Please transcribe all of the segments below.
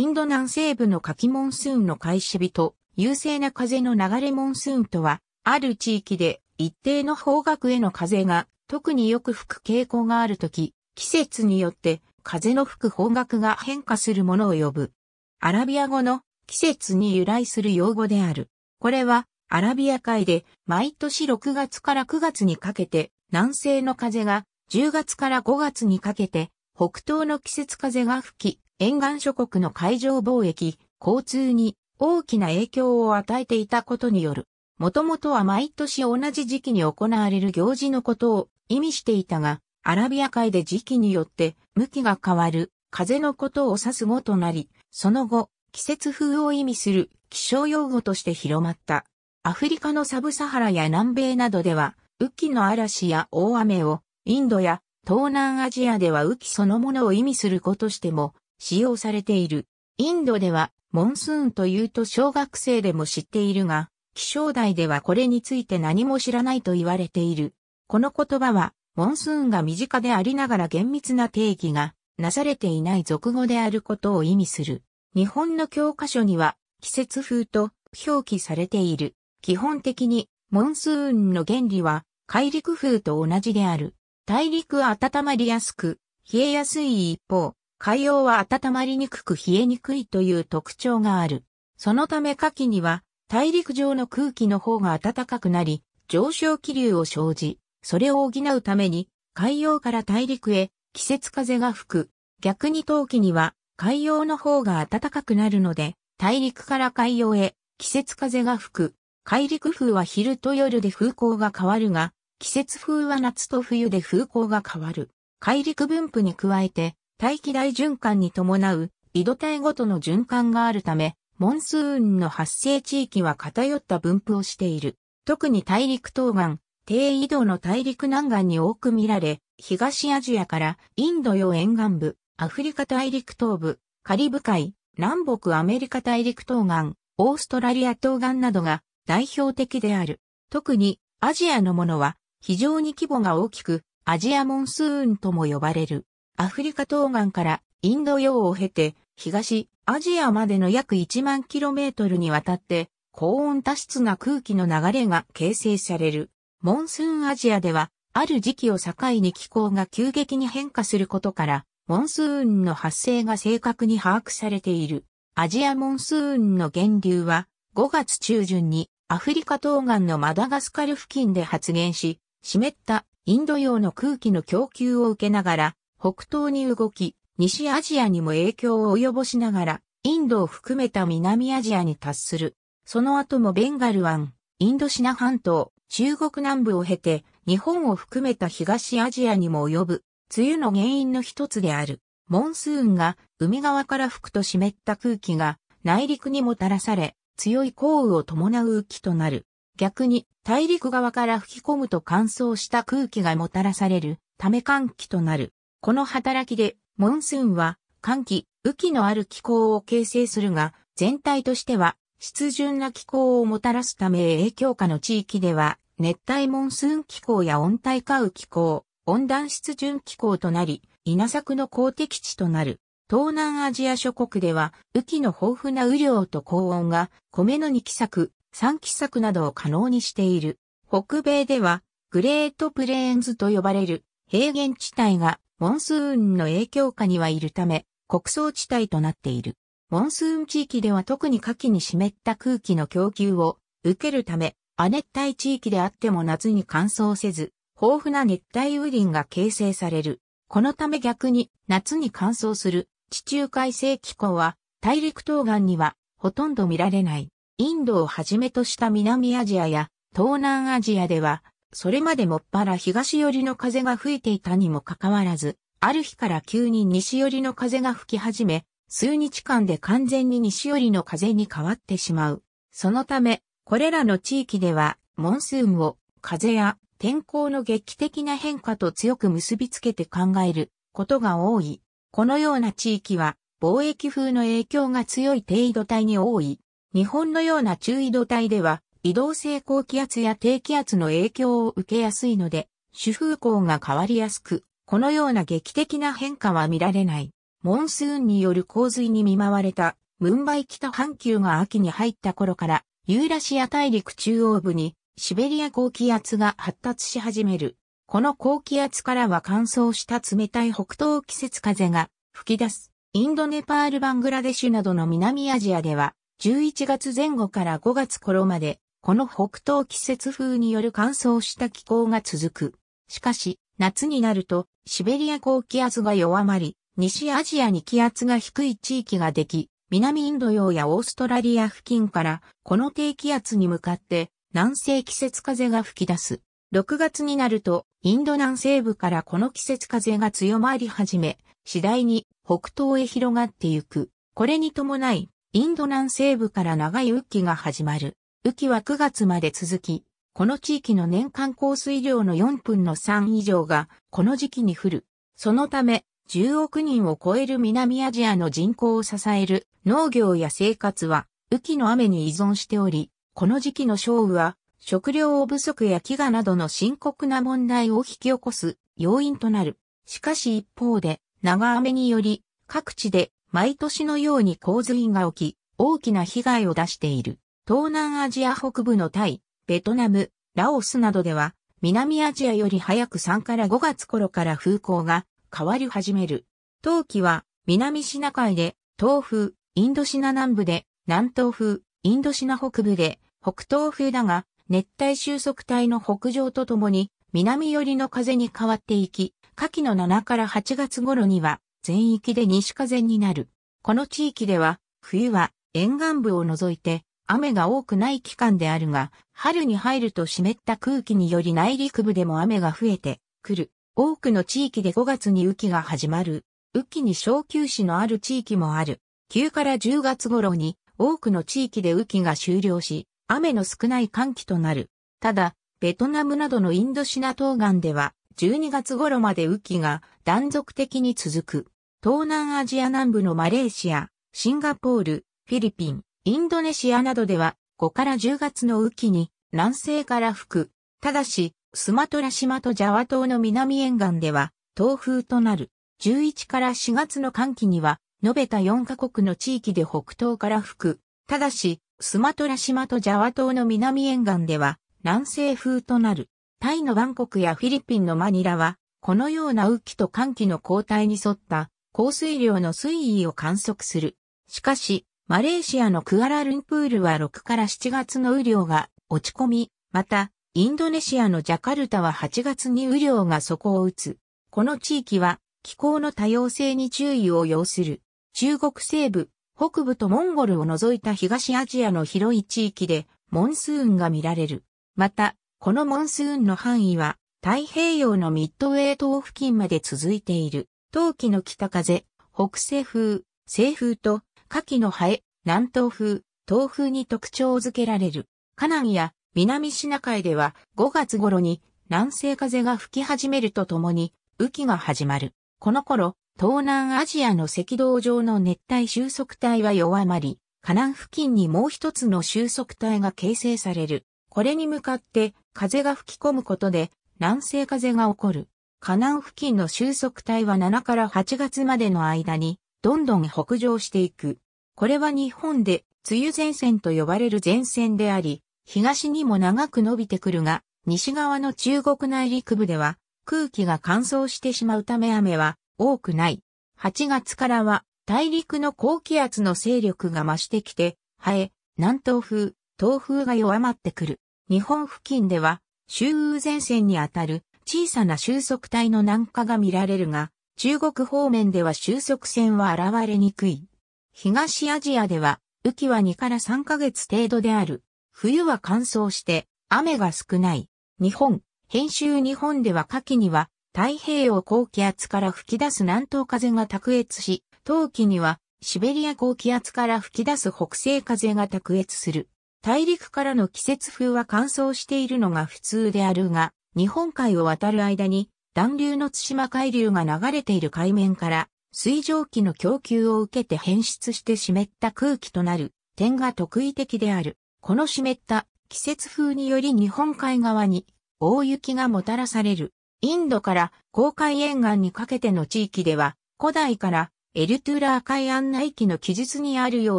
インド南西部の夏季モンスーンの開始日と、優勢な風の流れモンスーンとは、ある地域で一定の方角への風が特によく吹く傾向があるとき、季節によって風の吹く方角が変化するものを呼ぶ。アラビア語の季節に由来する用語である。これはアラビア海で毎年6月から9月にかけて南西の風が10月から5月にかけて北東の季節風が吹き沿岸諸国の海上貿易、交通に大きな影響を与えていたことによる。もともとは毎年同じ時期に行われる行事のことを意味していたが、アラビア海で時期によって向きが変わる風のことを指す語となり、その後、季節風を意味する気象用語として広まった。アフリカのサブサハラや南米などでは、雨季の嵐や大雨を、インドや東南アジアでは雨季そのものを意味する語としても使用されている。インドでは、モンスーンというと小学生でも知っているが、気象台ではこれについて何も知らないと言われている。この言葉は、モンスーンが身近でありながら厳密な定義がなされていない俗語であることを意味する。日本の教科書には季節風と表記されている。基本的にモンスーンの原理は海陸風と同じである。大陸は温まりやすく冷えやすい一方、海洋は温まりにくく冷えにくいという特徴がある。そのため夏季には大陸上の空気の方が暖かくなり、上昇気流を生じ、それを補うために海洋から大陸へ季節風が吹く。逆に冬季には海洋の方が暖かくなるので、大陸から海洋へ季節風が吹く。海陸風は昼と夜で風向が変わるが、季節風は夏と冬で風向が変わる。海陸分布に加えて、大気大循環に伴う緯度帯ごとの循環があるため、モンスーンの発生地域は偏った分布をしている。特に大陸東岸、低緯度の大陸南岸に多く見られ、東アジアからインド洋沿岸部、アフリカ大陸東部、カリブ海、南北アメリカ大陸東岸、オーストラリア東岸などが代表的である。特にアジアのものは非常に規模が大きく、アジアモンスーンとも呼ばれる。アフリカ東岸からインド洋を経て、東アジアまでの約1万キロメートルにわたって、高温多湿な空気の流れが形成される。モンスーンアジアでは、ある時期を境に気候が急激に変化することから、モンスーンの発生が正確に把握されている。アジアモンスーンの源流は、5月中旬にアフリカ東岸のマダガスカル付近で発現し、湿ったインド洋の空気の供給を受けながら、北東に動き、西アジアにも影響を及ぼしながら、インドを含めた南アジアに達する。その後もベンガル湾、インドシナ半島、中国南部を経て、日本を含めた東アジアにも及ぶ、梅雨の原因の一つである。モンスーンが海側から吹くと湿った空気が内陸にもたらされ、強い降雨を伴う気となる。逆に大陸側から吹き込むと乾燥した空気がもたらされるため寒気となる。この働きで、モンスーンは、寒気、雨季のある気候を形成するが、全体としては、湿潤な気候をもたらすため影響下の地域では、熱帯モンスーン気候や温帯下雨気候、温暖湿潤気候となり、稲作の公的地となる。東南アジア諸国では、雨季の豊富な雨量と高温が、米の二期作、三期作などを可能にしている。北米では、グレートプレーンズと呼ばれる平原地帯がモンスーンの影響下にはいるため、国葬地帯となっている。モンスーン地域では特に夏季に湿った空気の供給を受けるため、亜熱帯地域であっても夏に乾燥せず、豊富な熱帯雨林が形成される。このため逆に夏に乾燥する地中海性気候は大陸東岸にはほとんど見られない。インドをはじめとした南アジアや東南アジアではそれまでもっぱら東寄りの風が吹いていたにもかかわらず、ある日から急に西寄りの風が吹き始め、数日間で完全に西寄りの風に変わってしまう。そのため、これらの地域では、モンスーンを風や天候の劇的な変化と強く結びつけて考えることが多い。このような地域は、貿易風の影響が強い低緯度帯に多い。日本のような中緯度帯では、移動性高気圧や低気圧の影響を受けやすいので、主風向が変わりやすく、このような劇的な変化は見られない。モンスーンによる洪水に見舞われた、ムンバイ北半球が秋に入った頃から、ユーラシア大陸中央部に、シベリア高気圧が発達し始める。この高気圧からは乾燥した冷たい北東季節風が吹き出す。インドネパールバングラデシュなどの南アジアでは、11月前後から5月頃までこの北東季節風による乾燥した気候が続く。しかし、夏になると、シベリア高気圧が弱まり、西アジアに気圧が低い地域ができ、南インド洋やオーストラリア付近から、この低気圧に向かって、南西季節風が吹き出す。6月になると、インド南西部からこの季節風が強まり始め、次第に北東へ広がってゆく。これに伴い、インド南西部から長い雨季が始まる。雨季は9月まで続き、この地域の年間降水量の4分の3以上がこの時期に降る。そのため、10億人を超える南アジアの人口を支える農業や生活は雨季の雨に依存しており、この時期の勝負は食料不足や飢餓などの深刻な問題を引き起こす要因となる。しかし一方で、長雨により各地で毎年のように洪水が起き、大きな被害を出している。東南アジア北部のタイ、ベトナム、ラオスなどでは、南アジアより早く3から5月頃から風向が変わり始める。冬季は南シナ海で東風、インドシナ南部で南東風、インドシナ北部で北東風だが、熱帯収束帯の北上とともに南寄りの風に変わっていき、夏季の7から8月頃には全域で西風になる。この地域では冬は沿岸部を除いて雨が多くない期間であるが、春に入ると湿った空気により内陸部でも雨が増えてくる。多くの地域で5月に雨季が始まる。雨季に小休止のある地域もある。9から10月頃に多くの地域で雨季が終了し、雨の少ない寒気となる。ただ、ベトナムなどのインドシナ東岸では、12月頃まで雨季が断続的に続く。東南アジア南部のマレーシア、シンガポール、フィリピン、インドネシアなどでは5から10月の雨季に南西から吹く。ただし、スマトラ島とジャワ島の南沿岸では、東風となる。11から4月の寒気には、述べた4カ国の地域で北東から吹く。ただし、スマトラ島とジャワ島の南沿岸では、南西風となる。タイのバンコクやフィリピンのマニラは、このような雨季と寒気の交代に沿った降水量の推移を観測する。しかし、マレーシアのクアラルンプールは6から7月の雨量が落ち込み、また、インドネシアのジャカルタは8月に雨量が底を打つ。この地域は気候の多様性に注意を要する。中国西部、北部とモンゴルを除いた東アジアの広い地域でモンスーンが見られる。また、このモンスーンの範囲は太平洋のミッドウェー島付近まで続いている。冬季の北風、北西風、西風と牡蠣のハエ、南東風、東風に特徴づけられる。カナンや南シナ海では5月頃に南西風が吹き始めるとともに雨季が始まる。この頃、東南アジアの赤道上の熱帯収束帯は弱まり、カナン付近にもう一つの収束帯が形成される。これに向かって風が吹き込むことで南西風が起こる。カナン付近の収束帯は7から8月までの間にどんどん北上していく。これは日本で梅雨前線と呼ばれる前線であり、東にも長く伸びてくるが、西側の中国内陸部では空気が乾燥してしまうため雨は多くない。8月からは大陸の高気圧の勢力が増してきて、晴れ、南東風、東風が弱まってくる。日本付近では、周雨前線にあたる小さな収束帯の南下が見られるが、中国方面では収束線は現れにくい。東アジアでは、雨季は2から3ヶ月程度である。冬は乾燥して、雨が少ない。日本、編集日本では夏季には、太平洋高気圧から吹き出す南東風が卓越し、冬季には、シベリア高気圧から吹き出す北西風が卓越する。大陸からの季節風は乾燥しているのが普通であるが、日本海を渡る間に暖流の対馬海流が流れている海面から水蒸気の供給を受けて変質して湿った空気となる点が特異的である。この湿った季節風により日本海側に大雪がもたらされる。インドから黄海沿岸にかけての地域では古代からエルトゥーラー海案内記の記述にあるよ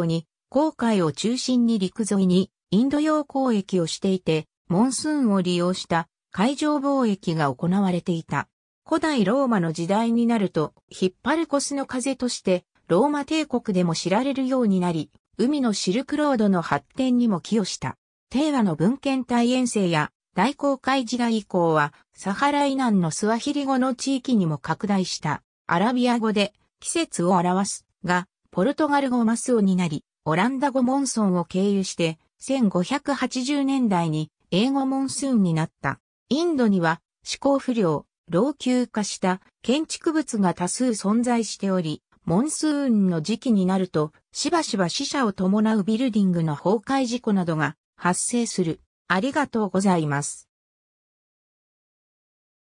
うに、黄海を中心に陸沿いにインド洋交易をしていて、モンスーンを利用した海上貿易が行われていた。古代ローマの時代になると、ヒッパルコスの風として、ローマ帝国でも知られるようになり、海のシルクロードの発展にも寄与した。帝和の文献体遠征や大航海時代以降は、サハラナ南のスワヒリ語の地域にも拡大した。アラビア語で季節を表すが、ポルトガル語マスオになり、オランダ語モンソンを経由して、1580年代に英語モンスーンになった。インドには、思考不良、老朽化した建築物が多数存在しており、モンスーンの時期になると、しばしば死者を伴うビルディングの崩壊事故などが発生する。ありがとうございます。